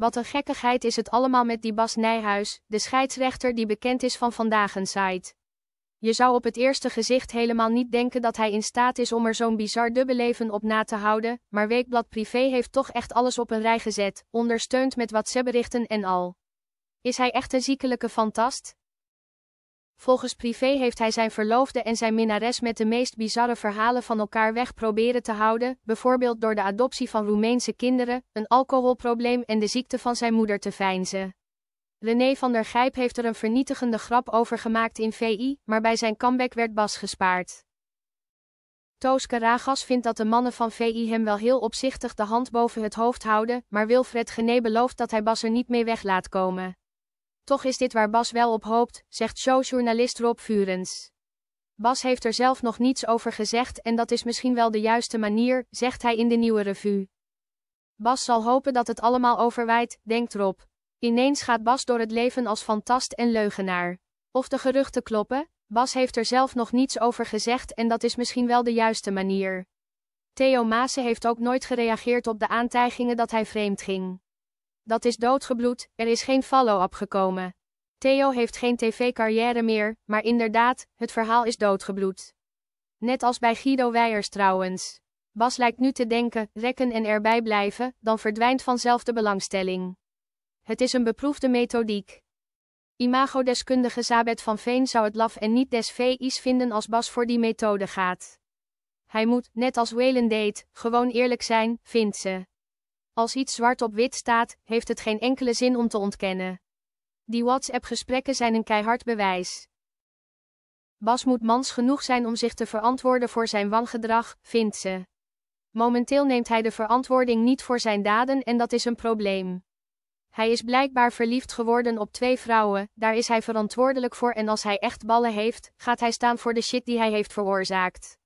Wat een gekkigheid is het allemaal met die Bas Nijhuis, de scheidsrechter die bekend is van vandaag een site. Je zou op het eerste gezicht helemaal niet denken dat hij in staat is om er zo'n bizar dubbeleven op na te houden, maar Weekblad Privé heeft toch echt alles op een rij gezet, ondersteund met WhatsApp-berichten en al. Is hij echt een ziekelijke fantast? Volgens privé heeft hij zijn verloofde en zijn minnares met de meest bizarre verhalen van elkaar weg proberen te houden, bijvoorbeeld door de adoptie van Roemeense kinderen, een alcoholprobleem en de ziekte van zijn moeder te veinzen. René van der Gijp heeft er een vernietigende grap over gemaakt in VI, maar bij zijn comeback werd Bas gespaard. Toos Karagas vindt dat de mannen van VI hem wel heel opzichtig de hand boven het hoofd houden, maar Wilfred Gené belooft dat hij Bas er niet mee weg laat komen. Toch is dit waar Bas wel op hoopt, zegt showjournalist Rob Vurens. Bas heeft er zelf nog niets over gezegd en dat is misschien wel de juiste manier, zegt hij in de nieuwe revue. Bas zal hopen dat het allemaal overwaait, denkt Rob. Ineens gaat Bas door het leven als fantast en leugenaar. Of de geruchten kloppen, Bas heeft er zelf nog niets over gezegd en dat is misschien wel de juiste manier. Theo Maassen heeft ook nooit gereageerd op de aantijgingen dat hij vreemd ging. Dat is doodgebloed, er is geen follow-up gekomen. Theo heeft geen tv-carrière meer, maar inderdaad, het verhaal is doodgebloed. Net als bij Guido Weijers trouwens. Bas lijkt nu te denken, rekken en erbij blijven, dan verdwijnt vanzelf de belangstelling. Het is een beproefde methodiek. Imagodeskundige Zabet van Veen zou het laf en niet des VI's vinden als Bas voor die methode gaat. Hij moet, net als Whalen deed, gewoon eerlijk zijn, vindt ze. Als iets zwart op wit staat, heeft het geen enkele zin om te ontkennen. Die WhatsApp-gesprekken zijn een keihard bewijs. Bas moet mans genoeg zijn om zich te verantwoorden voor zijn wangedrag, vindt ze. Momenteel neemt hij de verantwoording niet voor zijn daden en dat is een probleem. Hij is blijkbaar verliefd geworden op twee vrouwen, daar is hij verantwoordelijk voor en als hij echt ballen heeft, gaat hij staan voor de shit die hij heeft veroorzaakt.